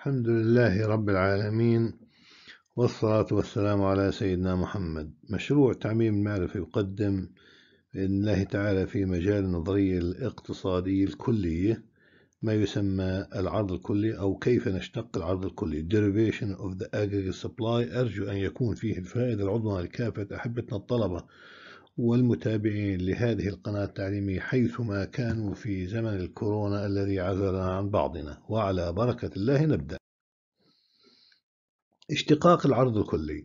الحمد لله رب العالمين والصلاة والسلام على سيدنا محمد مشروع تعميم المعرفة يقدم بإذن الله تعالى في مجال النظرية الاقتصادية الكلية ما يسمى العرض الكلي أو كيف نشتق العرض الكلي Derivation of the Aggregate Supply أرجو أن يكون فيه الفائدة العظمى لكافة أحبتنا الطلبة والمتابعين لهذه القناة التعليمية حيثما كانوا في زمن الكورونا الذي عزلنا عن بعضنا وعلى بركة الله نبدأ اشتقاق العرض الكلي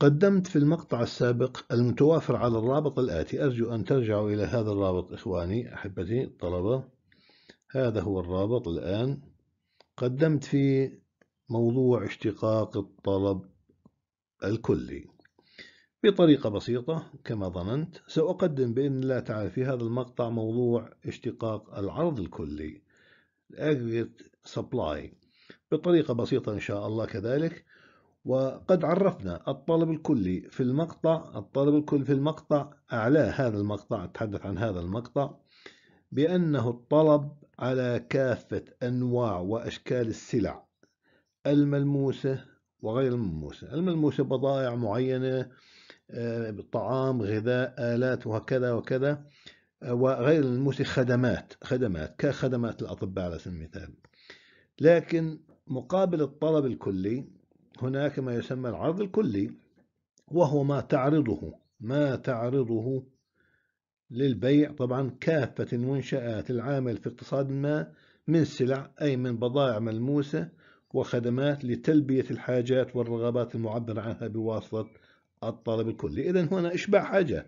قدمت في المقطع السابق المتوافر على الرابط الآتي أرجو أن ترجعوا إلى هذا الرابط إخواني أحبتي الطلبة هذا هو الرابط الآن قدمت في موضوع اشتقاق الطلب الكلي بطريقة بسيطة كما ظننت سأقدم بإذن الله تعالى في هذا المقطع موضوع اشتقاق العرض الكلي aggregate supply بطريقة بسيطة إن شاء الله كذلك وقد عرفنا الطلب الكلي في المقطع الطلب الكلي في المقطع أعلاه هذا المقطع أتحدث عن هذا المقطع بأنه الطلب على كافة أنواع وأشكال السلع الملموسة وغير الملموسة الملموسة بضائع معينة آه، طعام غذاء آلات وهكذا وكذا آه، وغير الموسي خدمات خدمات كخدمات الأطباء على سبيل المثال لكن مقابل الطلب الكلي هناك ما يسمى العرض الكلي وهو ما تعرضه ما تعرضه للبيع طبعا كافة المنشآت العامل في اقتصاد ما من سلع أي من بضائع ملموسة وخدمات لتلبية الحاجات والرغبات المعبر عنها بواسطة الطلب الكلي إذا هنا إشباع حاجة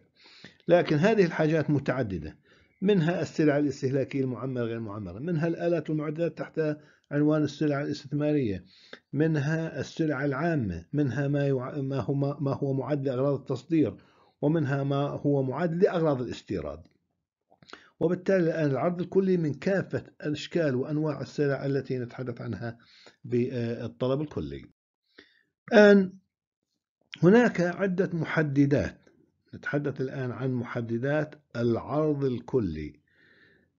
لكن هذه الحاجات متعددة منها السلع الاستهلاكية المعمرة غير المعمرة منها الآلات والمعدات تحت عنوان السلع الاستثمارية منها السلع العامة منها ما, يوع... ما, هو... ما هو معد لأغراض التصدير ومنها ما هو معد لأغراض الاستيراد وبالتالي الآن العرض الكلي من كافة الأشكال وأنواع السلع التي نتحدث عنها بالطلب الكلي الآن هناك عدة محددات نتحدث الآن عن محددات العرض الكلي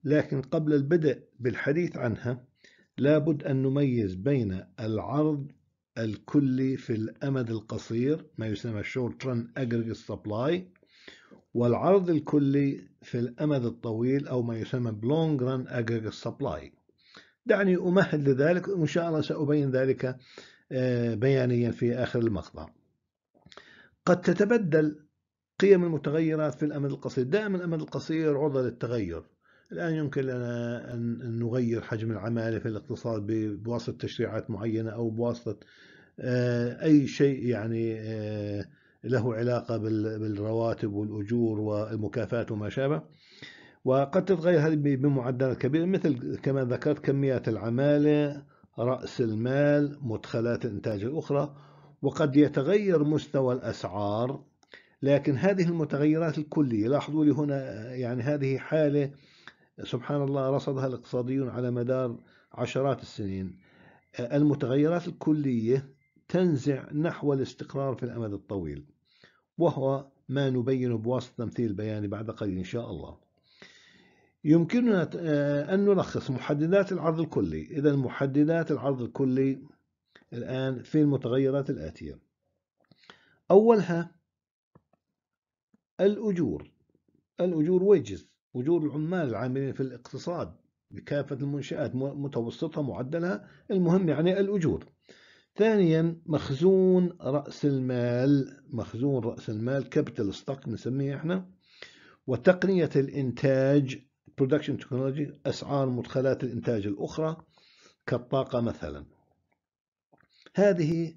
لكن قبل البدء بالحديث عنها لابد أن نميز بين العرض الكلي في الأمد القصير ما يسمى Short Run Aggregate Supply والعرض الكلي في الأمد الطويل أو ما يسمى Long Run Aggregate Supply دعني أمهد لذلك وإن شاء الله سأبين ذلك آه، بيانيا في آخر المقطع قد تتبدل قيم المتغيرات في الأمد القصير دائما الأمد القصير عرضة للتغير الآن يمكن لنا أن نغير حجم العمالة في الاقتصاد بواسطة تشريعات معينة أو بواسطة آه، أي شيء يعني آه، له علاقة بالرواتب والأجور والمكافآت وما شابه وقد تتغير هذه بمعدلات كبيرة مثل كما ذكرت كميات العمالة رأس المال مدخلات الإنتاج الأخرى وقد يتغير مستوى الأسعار لكن هذه المتغيرات الكلية لاحظوا لي هنا يعني هذه حالة سبحان الله رصدها الاقتصاديون على مدار عشرات السنين المتغيرات الكلية تنزع نحو الاستقرار في الأمد الطويل وهو ما نبينه بواسطة تمثيل بياني بعد قليل إن شاء الله يمكننا آه، أن نلخص محددات العرض الكلي إذا محددات العرض الكلي الآن في المتغيرات الآتية أولها الأجور الأجور ويجز أجور العمال العاملين في الاقتصاد بكافة المنشآت متوسطها معدلها المهم يعني الأجور ثانيا مخزون رأس المال مخزون رأس المال كابيتال ستوك بنسميه احنا وتقنية الإنتاج برودكشن تكنولوجي أسعار مدخلات الإنتاج الأخرى كالطاقة مثلا هذه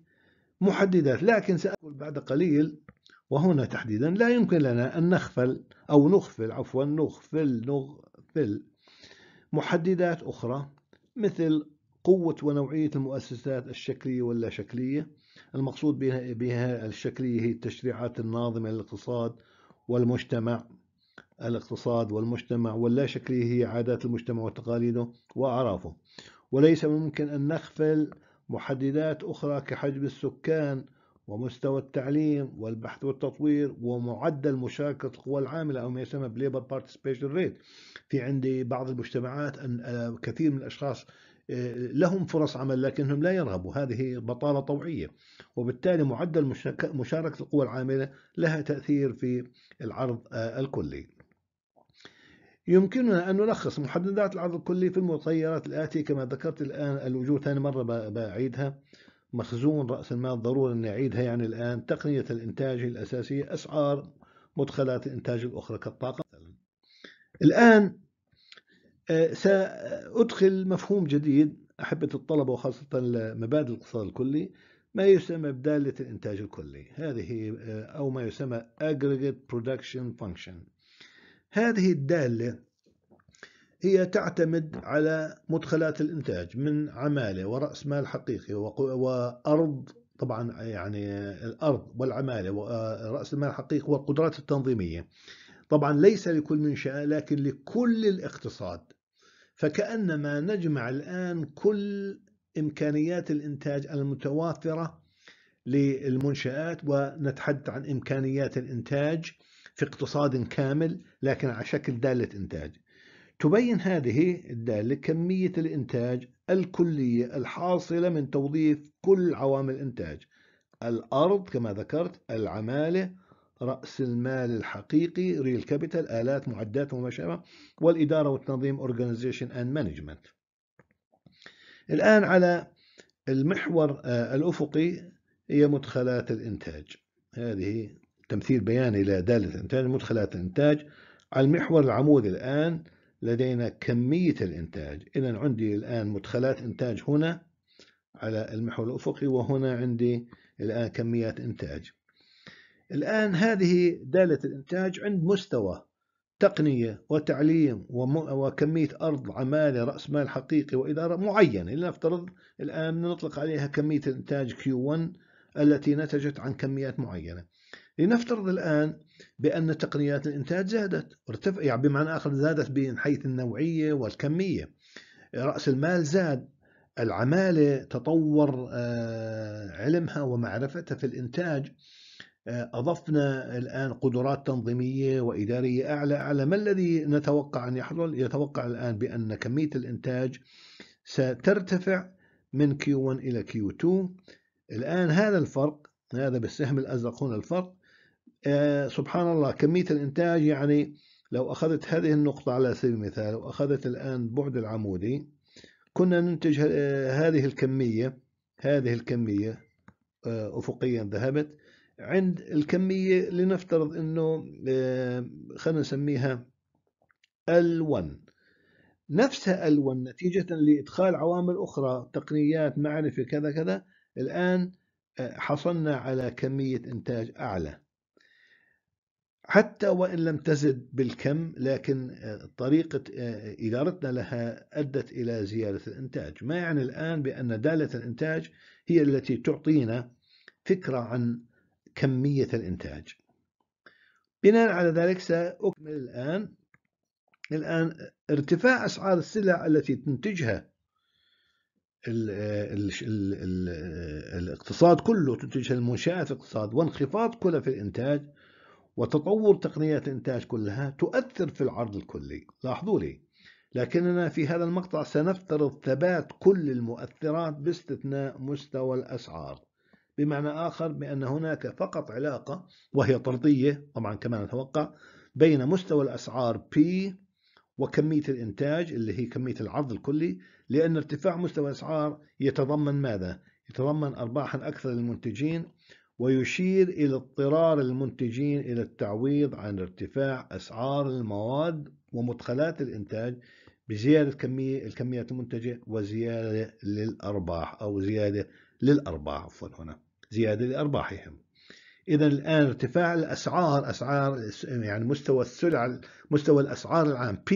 محددات لكن سأقول بعد قليل وهنا تحديدا لا يمكن لنا أن نخفل أو نغفل عفوا نغفل نغفل محددات أخرى مثل قوة ونوعية المؤسسات الشكلية واللا شكلية المقصود بها, بها الشكلية هي التشريعات الناظمة للاقتصاد والمجتمع الاقتصاد والمجتمع واللا شكلية هي عادات المجتمع وتقاليده وأعرافه وليس ممكن أن نغفل محددات أخرى كحجم السكان ومستوى التعليم والبحث والتطوير ومعدل مشاركة القوى العاملة أو ما يسمى بليبر بارتيسبيشن ريت في عندي بعض المجتمعات أن آه، كثير من الأشخاص آه، لهم فرص عمل لكنهم لا يرغبوا هذه بطالة طوعية وبالتالي معدل مشاركة القوى العاملة لها تأثير في العرض آه، الكلي يمكننا أن نلخص محددات العرض الكلي في المتغيرات الآتية كما ذكرت الآن الوجوه ثاني مرة بعيدها مخزون رأس المال ضروري أن أعيدها يعني الآن تقنية الإنتاج الأساسية أسعار مدخلات الإنتاج الأخرى كالطاقة الآن آه، سأدخل مفهوم جديد أحبة الطلبة وخاصة مبادئ الاقتصاد الكلي ما يسمى بدالة الإنتاج الكلي هذه آه، أو ما يسمى Aggregate Production Function هذه الدالة هي تعتمد على مدخلات الإنتاج من عمالة ورأس مال حقيقي وأرض طبعا يعني الأرض والعمالة ورأس آه، المال الحقيقي والقدرات التنظيمية طبعا ليس لكل منشأة لكن لكل الاقتصاد فكأنما نجمع الآن كل إمكانيات الإنتاج المتوافرة للمنشآت ونتحدث عن إمكانيات الإنتاج في اقتصاد كامل لكن على شكل دالة إنتاج تبين هذه الدالة كمية الإنتاج الكلية الحاصلة من توظيف كل عوامل الإنتاج الأرض كما ذكرت العمالة رأس المال الحقيقي ريل كابيتال آلات معدات وما شابه والإدارة والتنظيم organization and management الآن على المحور آه، الأفقي هي مدخلات الإنتاج هذه تمثيل بياني لدالة إنتاج مدخلات الإنتاج على المحور العمودي الآن لدينا كمية الإنتاج إذا عندي الآن مدخلات إنتاج هنا على المحور الأفقي وهنا عندي الآن كميات إنتاج الآن هذه دالة الإنتاج عند مستوى تقنية وتعليم وكمية أرض عمالة رأس مال حقيقي وإدارة معينة لنفترض الآن نطلق عليها كمية الإنتاج Q1 التي نتجت عن كميات معينة لنفترض الآن بأن تقنيات الإنتاج زادت ارتفع يعني بمعنى آخر زادت من حيث النوعية والكمية رأس المال زاد العمالة تطور آه، علمها ومعرفتها في الإنتاج آه، أضفنا الآن قدرات تنظيمية وإدارية أعلى أعلى ما الذي نتوقع أن يحصل؟ يتوقع الآن بأن كمية الإنتاج سترتفع من Q1 إلى Q2 الآن هذا الفرق هذا بالسهم الأزرق هنا الفرق آه، سبحان الله كمية الإنتاج يعني لو أخذت هذه النقطة على سبيل المثال وأخذت الآن بعد العمودي كنا ننتج آه، هذه الكمية هذه الكمية آه، أفقيا ذهبت عند الكمية لنفترض أنه خلينا نسميها L1 نفسها L1 نتيجة لإدخال عوامل أخرى تقنيات معرفة كذا كذا الآن حصلنا على كمية إنتاج أعلى حتى وإن لم تزد بالكم لكن آه، طريقة آه، إدارتنا لها أدت إلى زيادة الإنتاج ما يعني الآن بأن دالة الإنتاج هي التي تعطينا فكرة عن كمية الإنتاج بناء على ذلك سأكمل الآن الآن ارتفاع أسعار السلع التي تنتجها الـ آه، الـ الـ الاقتصاد كله تنتجها المنشآت الاقتصاد وانخفاض كلف الإنتاج وتطور تقنيات الإنتاج كلها تؤثر في العرض الكلي لاحظوا لي لكننا في هذا المقطع سنفترض ثبات كل المؤثرات باستثناء مستوى الأسعار بمعنى آخر بأن هناك فقط علاقة وهي طردية طبعا كما نتوقع بين مستوى الأسعار P وكمية الإنتاج اللي هي كمية العرض الكلي لأن ارتفاع مستوى الأسعار يتضمن ماذا؟ يتضمن أرباحا أكثر للمنتجين ويشير إلى اضطرار المنتجين إلى التعويض عن ارتفاع أسعار المواد ومدخلات الإنتاج بزيادة كمية الكميات المنتجة وزيادة للأرباح أو زيادة للأرباح عفوا هنا زيادة لأرباحهم إذا الآن ارتفاع الأسعار أسعار يعني مستوى السلع مستوى الأسعار العام P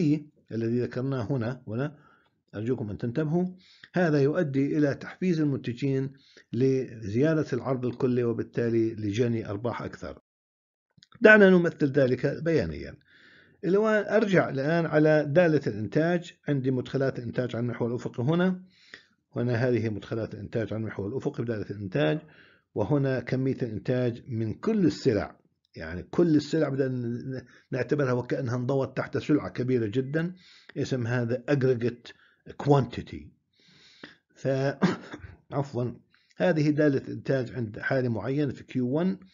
الذي ذكرناه هنا هنا أرجوكم أن تنتبهوا هذا يؤدي إلى تحفيز المنتجين لزيادة العرض الكلي وبالتالي لجني أرباح أكثر دعنا نمثل ذلك بيانيا أرجع الآن على دالة الإنتاج عندي مدخلات الإنتاج عن المحور الأفقي هنا هنا هذه مدخلات الإنتاج عن المحور الأفقي بدالة الإنتاج وهنا كمية الإنتاج من كل السلع يعني كل السلع بدنا نعتبرها وكأنها انضوت تحت سلعة كبيرة جدا اسم هذا aggregate quantity عفوا هذه دالة إنتاج عند حالة معينة في Q1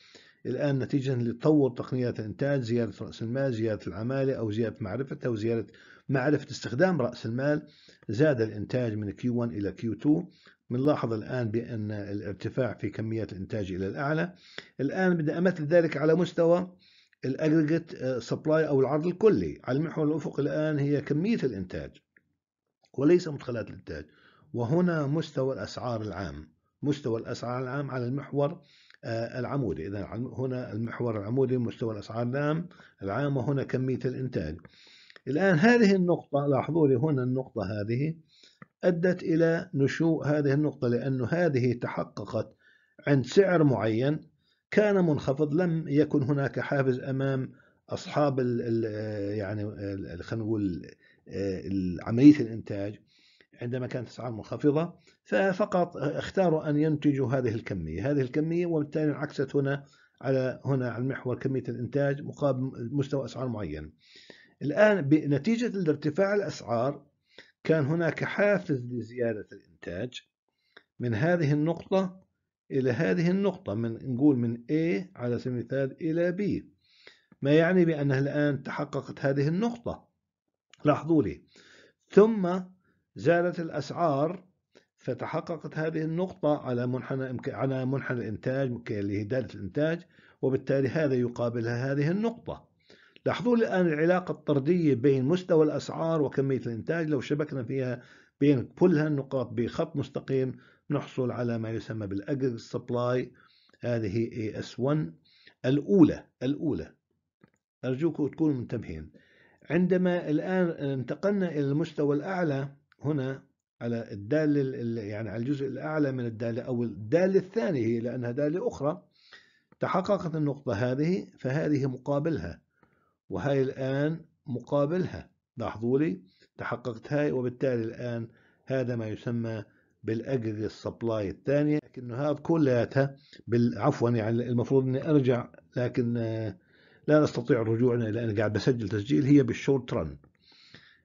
الآن نتيجة لتطور تقنيات الإنتاج زيادة رأس المال زيادة العمالة أو زيادة معرفتها أو زيادة معرفة استخدام رأس المال زاد الإنتاج من Q1 إلى Q2 بنلاحظ الآن بأن الارتفاع في كميات الإنتاج إلى الأعلى الآن بدي أمثل ذلك على مستوى الأجريجيت سبلاي آه، أو العرض الكلي على المحور الأفق الآن هي كمية الإنتاج وليس مدخلات الإنتاج وهنا مستوى الأسعار العام مستوى الأسعار العام على المحور آه، العمودي إذا هنا المحور العمودي مستوى الأسعار العام العام وهنا كمية الإنتاج الآن هذه النقطة لاحظوا لي هنا النقطة هذه أدت إلى نشوء هذه النقطة لأن هذه تحققت عند سعر معين كان منخفض لم يكن هناك حافز أمام أصحاب الـ آه، يعني خلينا نقول آه، عملية الإنتاج عندما كانت أسعار منخفضة ففقط اختاروا أن ينتجوا هذه الكمية هذه الكمية وبالتالي انعكست هنا على هنا على المحور كمية الإنتاج مقابل مستوى أسعار معين الآن بنتيجة الارتفاع الأسعار كان هناك حافز لزيادة الإنتاج من هذه النقطة إلى هذه النقطة من نقول من A على سبيل المثال إلى B ما يعني بأنها الآن تحققت هذه النقطة لاحظوا لي ثم زالت الأسعار فتحققت هذه النقطة على منحنى على منحنى الإنتاج اللي هي دالة الإنتاج وبالتالي هذا يقابلها هذه النقطة لاحظوا الآن العلاقة الطردية بين مستوى الأسعار وكمية الإنتاج لو شبكنا فيها بين كل هالنقاط بخط مستقيم نحصل على ما يسمى بالأجر سبلاي هذه اي اس 1 الأولى الأولى أرجوكم تكونوا منتبهين عندما الآن انتقلنا إلى المستوى الأعلى هنا على الدالة يعني على الجزء الأعلى من الدالة أو الدالة الثانية هي لأنها دالة أخرى تحققت النقطة هذه فهذه مقابلها وهي الآن مقابلها لاحظوا لي تحققت هاي وبالتالي الآن هذا ما يسمى بالأجر السبلاي الثانية لكن هذا كلها عفوا يعني المفروض أني أرجع لكن آه، لا نستطيع الرجوع لأن قاعد بسجل تسجيل هي بالشورت رن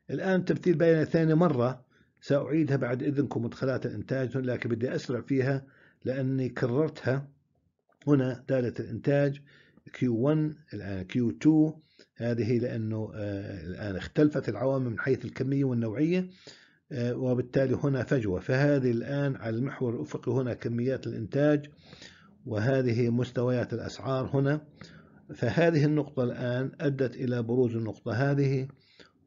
الآن تمثيل بيانات ثاني مرة سأعيدها بعد إذنكم مدخلات الإنتاج لكن بدي أسرع فيها لأني كررتها هنا دالة الإنتاج Q1 الآن Q2 هذه لأنه آه، الآن اختلفت العوامل من حيث الكمية والنوعية آه، وبالتالي هنا فجوة فهذه الآن على المحور الأفقي هنا كميات الإنتاج وهذه مستويات الأسعار هنا فهذه النقطة الآن أدت إلى بروز النقطة هذه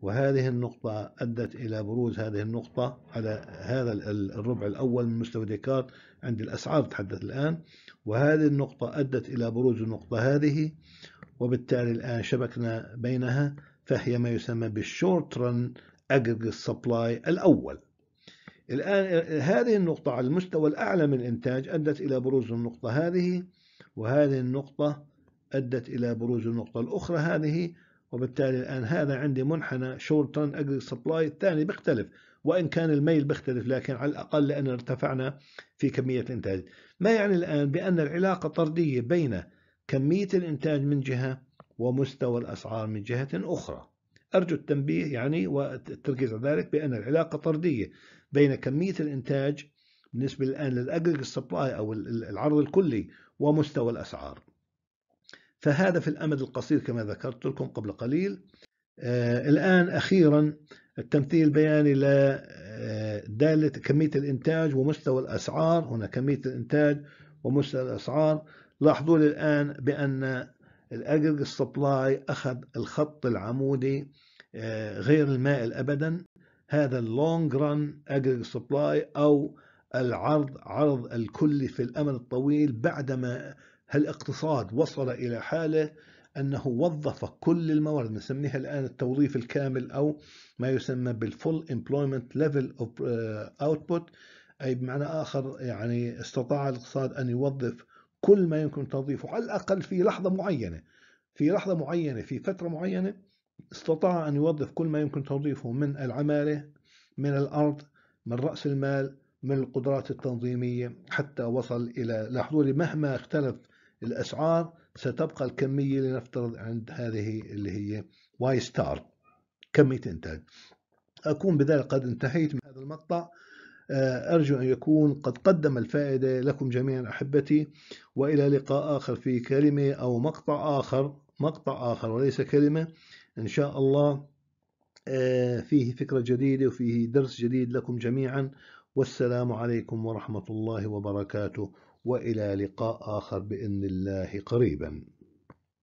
وهذه النقطة أدت إلى بروز هذه النقطة على هذا الربع الأول من مستوى ديكارت عند الأسعار تحدث الآن وهذه النقطة أدت إلى بروز النقطة هذه وبالتالي الآن شبكنا بينها فهي ما يسمى بالشورت رن أجريجيت سبلاي الأول الآن هذه النقطة على المستوى الأعلى من الإنتاج أدت إلى بروز النقطة هذه وهذه النقطة أدت إلى بروز النقطة الأخرى هذه وبالتالي الآن هذا عندي منحنى شورت ترن أجري سبلاي الثاني بيختلف وإن كان الميل بيختلف لكن على الأقل لأن ارتفعنا في كمية الإنتاج ما يعني الآن بأن العلاقة طردية بين كمية الإنتاج من جهة ومستوى الأسعار من جهة أخرى أرجو التنبيه يعني والتركيز على ذلك بأن العلاقة طردية بين كمية الإنتاج بالنسبة الآن للأجريج سبلاي أو العرض الكلي ومستوى الأسعار فهذا في الأمد القصير كما ذكرت لكم قبل قليل آه، الآن أخيرا التمثيل البياني لدالة آه، كمية الإنتاج ومستوى الأسعار هنا كمية الإنتاج ومستوى الأسعار لاحظوا الآن بأن الأجريج سبلاي أخذ الخط العمودي آه، غير المائل أبدا هذا اللونج ران أجريج سبلاي أو العرض عرض الكلي في الأمد الطويل بعدما هالاقتصاد وصل إلى حالة أنه وظف كل الموارد نسميها الآن التوظيف الكامل أو ما يسمى بالفول employment level of آه، output أي بمعنى آخر يعني استطاع الاقتصاد أن يوظف كل ما يمكن توظيفه على الأقل في لحظة معينة في لحظة معينة في فترة معينة استطاع أن يوظف كل ما يمكن توظيفه من العمالة من الأرض من رأس المال من القدرات التنظيمية حتى وصل إلى لاحظوا مهما اختلف الأسعار ستبقى الكمية لنفترض عند هذه اللي هي واي ستار كمية إنتاج أكون بذلك قد انتهيت من هذا المقطع آه، أرجو أن يكون قد قدم الفائدة لكم جميعا أحبتي وإلى لقاء آخر في كلمة أو مقطع آخر مقطع آخر وليس كلمة إن شاء الله آه، فيه فكرة جديدة وفيه درس جديد لكم جميعا والسلام عليكم ورحمة الله وبركاته والى لقاء اخر باذن الله قريبا